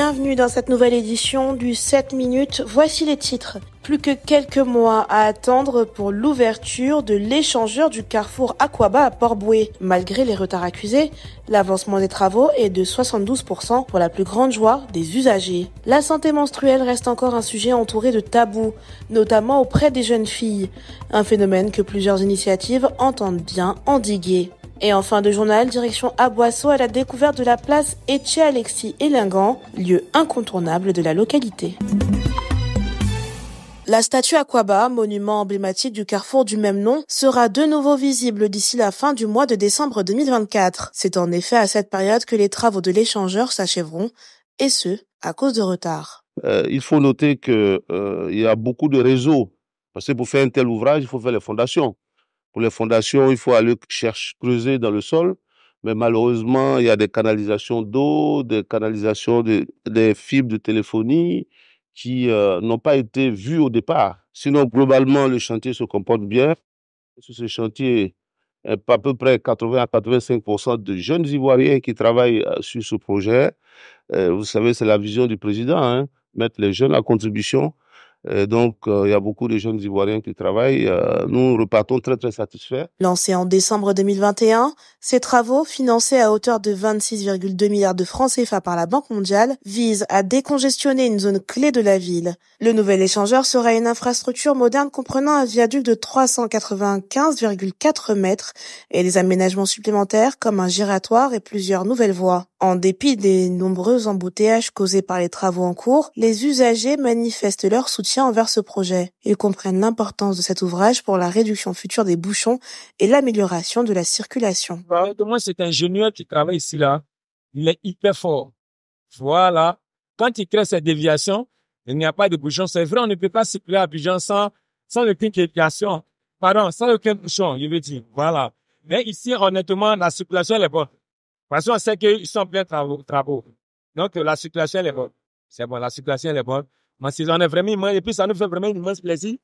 bienvenue dans cette nouvelle édition du 7 minutes. Voici les titres. Plus que quelques mois à attendre pour l'ouverture de l'échangeur du carrefour Aquaba à Port-Boué. Malgré les retards accusés, l'avancement des travaux est de 72% pour la plus grande joie des usagers. La santé menstruelle reste encore un sujet entouré de tabous, notamment auprès des jeunes filles. Un phénomène que plusieurs initiatives entendent bien endiguer. Et en fin de journal, direction Aboisseau à la découverte de la place Etché-Alexis Élingan, lieu incontournable de la localité. La statue Aquaba, monument emblématique du carrefour du même nom, sera de nouveau visible d'ici la fin du mois de décembre 2024. C'est en effet à cette période que les travaux de l'échangeur s'achèveront, et ce, à cause de retard. Euh, il faut noter qu'il euh, y a beaucoup de réseaux, parce que pour faire un tel ouvrage, il faut faire les fondations. Pour les fondations, il faut aller chercher, creuser dans le sol. Mais malheureusement, il y a des canalisations d'eau, des canalisations de, des fibres de téléphonie qui euh, n'ont pas été vues au départ. Sinon, globalement, le chantier se comporte bien. Sur ce chantier, euh, à peu près 80 à 85 de jeunes Ivoiriens qui travaillent euh, sur ce projet. vous savez, c'est la vision du président, hein, mettre les jeunes à contribution. Euh, donc, euh, il y a beaucoup de jeunes Ivoiriens qui travaillent. Euh, nous repartons très, très satisfaits. Lancé en décembre 2021, ces travaux, financés à hauteur de 26,2 milliards de francs CFA par la Banque mondiale, visent à décongestionner une zone clé de la ville. Le nouvel échangeur sera une infrastructure moderne comprenant un viaduc de 395,4 mètres et des aménagements supplémentaires comme un giratoire et plusieurs nouvelles voies. En dépit des nombreux embouteillages causés par les travaux en cours, les usagers manifestent leur soutien envers ce projet. Ils comprennent l'importance de cet ouvrage pour la réduction future des bouchons et l'amélioration de la circulation. Bah, Moi, cet ingénieur qui travaille ici, là, il est hyper fort. Voilà. Quand il crée cette déviation, il n'y a pas de bouchon. C'est vrai, on ne peut pas circuler à Bijan sans, sans aucune déviation. Pardon, sans aucun bouchon, je veux dire. Voilà. Mais ici, honnêtement, la circulation, elle est bonne. Parce qu'on sait qu'ils sont bien travaux, travaux. Donc, la circulation, elle est bonne. C'est bon, la circulation, elle est bonne.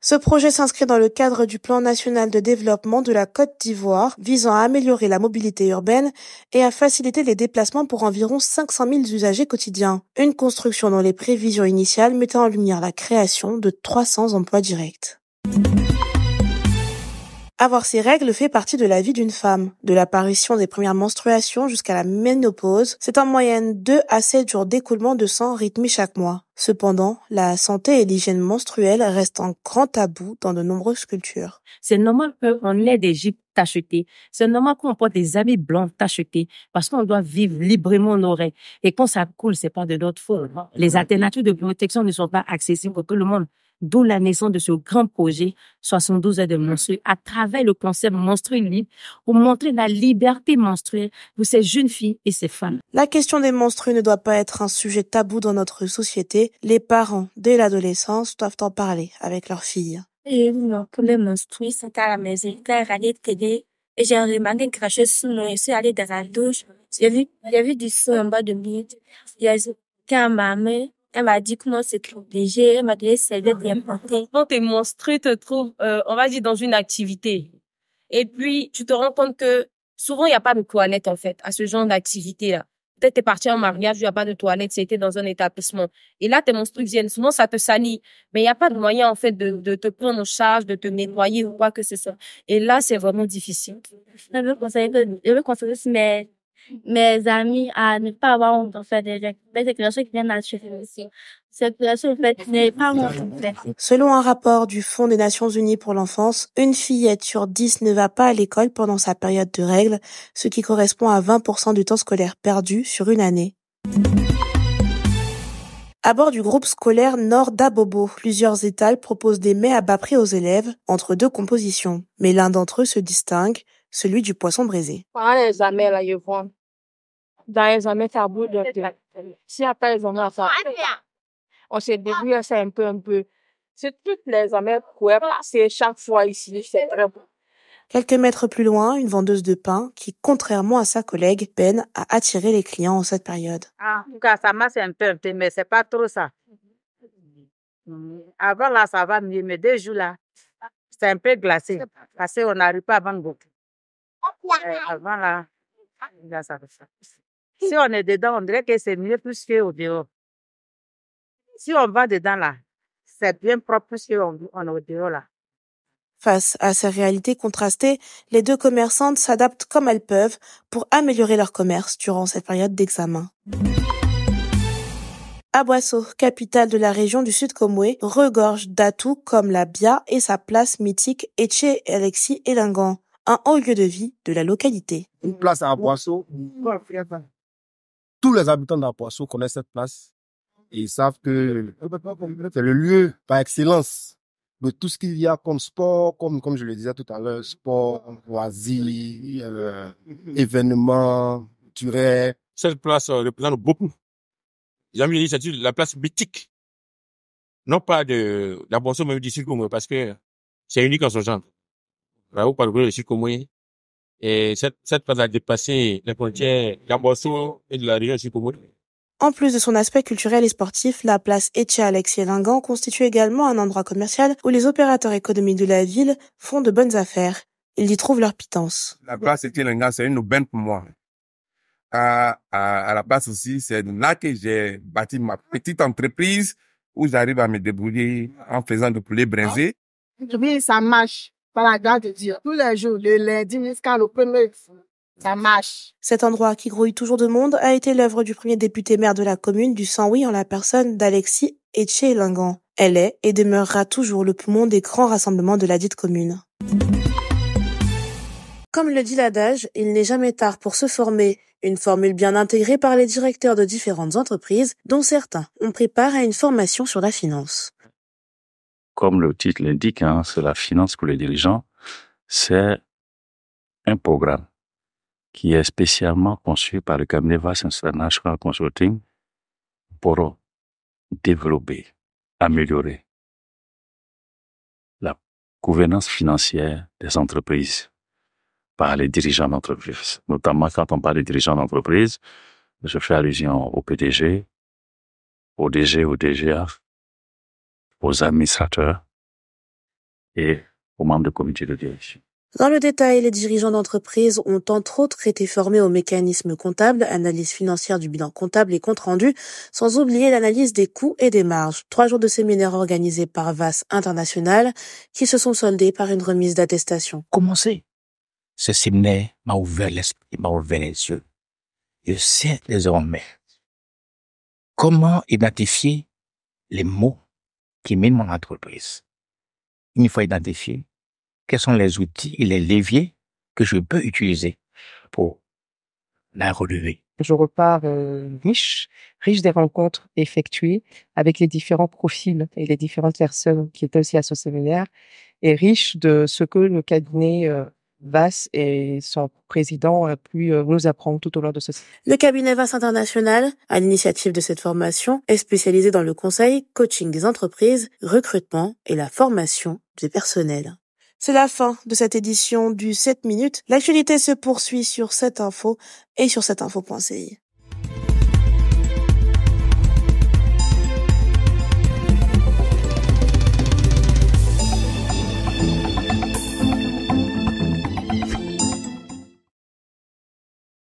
Ce projet s'inscrit dans le cadre du plan national de développement de la Côte d'Ivoire visant à améliorer la mobilité urbaine et à faciliter les déplacements pour environ 500 000 usagers quotidiens. Une construction dont les prévisions initiales mettaient en lumière la création de 300 emplois directs. Avoir ces règles fait partie de la vie d'une femme, de l'apparition des premières menstruations jusqu'à la ménopause. C'est en moyenne 2 à 7 jours d'écoulement de sang rythmé chaque mois. Cependant, la santé et l'hygiène menstruelle restent un grand tabou dans de nombreuses cultures. C'est normal qu'on ait des jupes tachetées. C'est normal qu'on porte des habits blancs tachetés parce qu'on doit vivre librement nos règles. Et quand ça coule, c'est pas de notre faute. Hein. Les alternatives de protection ne sont pas accessibles pour tout le monde d'où la naissance de ce grand projet 72 heures de mm. à travers le concept monstrueux Libre pour montrer la liberté menstruelle pour ces jeunes filles et ces femmes. La question des menstrues ne doit pas être un sujet tabou dans notre société. Les parents, dès l'adolescence, doivent en parler avec leurs filles. J'ai eu mon premier menstrues, à la maison, j'étais allait télé et j'ai remarqué quelque craché sous moi. Je suis allée dans la douche, j'ai vu, j'ai vu du sang en bas de midi. J'ai à ma main, elle m'a dit non, c'est trop léger. Elle m'a donné ses lettres importantes. Quand tes monstres te trouvent, euh, on va dire, dans une activité. Et puis, tu te rends compte que souvent, il n'y a pas de toilette, en fait, à ce genre d'activité-là. Peut-être es parti en mariage, il n'y a pas de toilette, c'était dans un établissement. Et là, tes monstres viennent. Souvent, ça te salit. Mais il n'y a pas de moyen, en fait, de, te prendre en charge, de te nettoyer ou quoi que ce soit. Et là, c'est vraiment difficile. Je veux conseiller, je conseiller mes amis à ne pas avoir honte, en faire des, quelque chose qui vient aussi. Cette quelque en n'est pas honte, Selon un rapport du Fonds des Nations Unies pour l'enfance, une fillette sur dix ne va pas à l'école pendant sa période de règles, ce qui correspond à 20% du temps scolaire perdu sur une année. À bord du groupe scolaire Nord d'Abobo, plusieurs étals proposent des mets à bas prix aux élèves entre deux compositions. Mais l'un d'entre eux se distingue, celui du poisson braisé dans un tabou de Si après les hommes on s'est débrouille, c'est un peu, un peu. c'est toutes les hommes pouvaient passer chaque fois ici, c'est très Quelques mètres plus loin, une vendeuse de pain qui, contrairement à sa collègue, peine à attirer les clients en cette période. Ah, en tout cas, ça marche un peu, mais c'est pas trop ça. Mm-hmm. Avant là, ça va mieux, mais deux jours là, c'est un peu glacé parce qu'on n'arrive pas à vendre beaucoup. Euh, avant là, ça si on est dedans, on dirait que c'est mieux plus au dehors. Si on va dedans là, c'est bien propre plus qu'on est au dehors là. Face à ces réalités contrastées, les deux commerçantes s'adaptent comme elles peuvent pour améliorer leur commerce durant cette période d'examen. Aboisso, capitale de la région du Sud komwe regorge d'atouts comme la bia et sa place mythique Etché Alexis Elingan, un haut lieu de vie de la localité. Une place à Aboisso, tous les habitants d'Apoisseau connaissent cette place. Et ils savent que c'est le lieu par excellence de tout ce qu'il y a comme sport, comme, comme je le disais tout à l'heure, sport, loisirs, euh, événements, durée. Cette place euh, représente beaucoup. J'ai c'est la place mythique. Non pas de, mais du cirque parce que c'est unique en son genre. Là, vous parlez et cette, cette phase a dépassé les frontières d'Ambosso et de la région En plus de son aspect culturel et sportif, la place Etche Alexis Lingan constitue également un endroit commercial où les opérateurs économiques de la ville font de bonnes affaires. Ils y trouvent leur pitance. La place etia Lingan, c'est une aubaine pour moi. À, à, la place aussi, c'est là que j'ai bâti ma petite entreprise où j'arrive à me débrouiller en faisant du poulet brisé. Oui, ça marche. Cet endroit qui grouille toujours de monde a été l'œuvre du premier député maire de la commune du saint en la personne d'Alexis Etché Lingan. Elle est et demeurera toujours le poumon des grands rassemblements de la dite commune. Comme le dit l'adage, il n'est jamais tard pour se former, une formule bien intégrée par les directeurs de différentes entreprises, dont certains on prépare à une formation sur la finance comme le titre l'indique, hein, c'est la finance pour les dirigeants, c'est un programme qui est spécialement conçu par le cabinet Vass International Consulting pour développer, améliorer la gouvernance financière des entreprises par les dirigeants d'entreprise. Notamment quand on parle des dirigeants d'entreprise, je fais allusion au PDG, au DG, au DGA, aux administrateurs et aux membres de comité de direction. Dans le détail, les dirigeants d'entreprise ont entre autres été formés aux mécanismes comptables, analyse financière du bilan comptable et compte rendu, sans oublier l'analyse des coûts et des marges. Trois jours de séminaire organisés par VAS International qui se sont soldés par une remise d'attestation. Commencez. Ce séminaire m'a ouvert l'esprit, m'a ouvert les yeux. Je sais désormais comment identifier les mots qui mène mon entreprise. Il faut identifié, quels sont les outils et les leviers que je peux utiliser pour la relever. Je repars riche, euh, riche des rencontres effectuées avec les différents profils et les différentes personnes qui étaient aussi à ce séminaire, et riche de ce que le cabinet euh, VAS et son président a euh, euh, nous apprendre tout au long de ce Le cabinet VAS International, à l'initiative de cette formation, est spécialisé dans le conseil, coaching des entreprises, recrutement et la formation du personnel. C'est la fin de cette édition du 7 minutes. L'actualité se poursuit sur cette info et sur cette